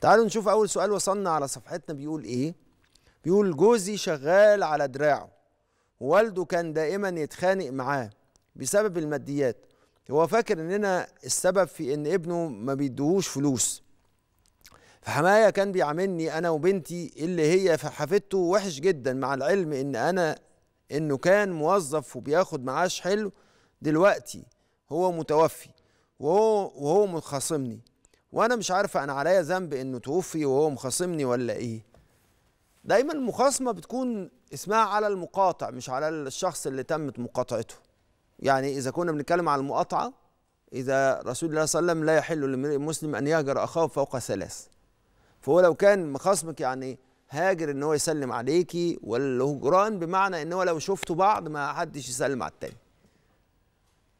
تعالوا نشوف أول سؤال وصلنا على صفحتنا بيقول إيه بيقول جوزي شغال على دراعه ووالده كان دائما يتخانق معاه بسبب الماديات هو فاكر اننا السبب في ان ابنه ما بيدهوش فلوس فحماية كان بيعاملني انا وبنتي اللي هي حفيدته وحش جدا مع العلم ان انا انه كان موظف وبياخد معاش حلو دلوقتي هو متوفي وهو وهو مخاصمني وانا مش عارفه انا عليا ذنب انه توفي وهو مخاصمني ولا ايه دايما المخاصمه بتكون اسمها على المقاطع مش على الشخص اللي تمت مقاطعته يعني اذا كنا بنتكلم على المقاطعه اذا رسول الله صلى الله عليه وسلم لا يحل لامرئ مسلم ان يهجر اخاه فوق ثلاث فهو لو كان مخاصمك يعني هاجر ان هو يسلم عليكي والهجران بمعنى ان هو لو شفتوا بعض ما حدش يسلم على التاني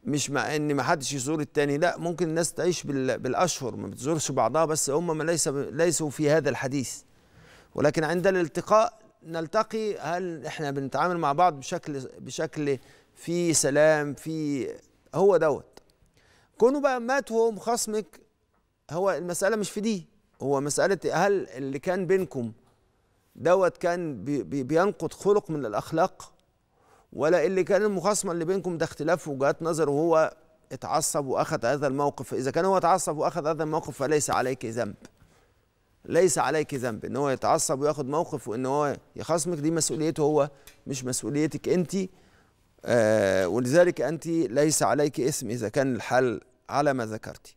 مش مع ان ما حدش يزور التاني لا ممكن الناس تعيش بالاشهر ما بتزورش بعضها بس هم ليس ليسوا في هذا الحديث ولكن عند الالتقاء نلتقي هل احنا بنتعامل مع بعض بشكل بشكل في سلام في هو دوت كونه بقى مات وهو خصمك هو المساله مش في دي هو مساله هل اللي كان بينكم دوت كان بينقض خلق من الاخلاق ولا اللي كان المخاصمه اللي بينكم ده اختلاف وجهات نظر وهو اتعصب واخذ هذا الموقف اذا كان هو اتعصب واخذ هذا الموقف فليس عليك ذنب ليس عليك ذنب ان هو يتعصب وياخد موقف وان هو يخاصمك دي مسؤوليته هو مش مسؤوليتك انت آه ولذلك انت ليس عليك اسم اذا كان الحال على ما ذكرتي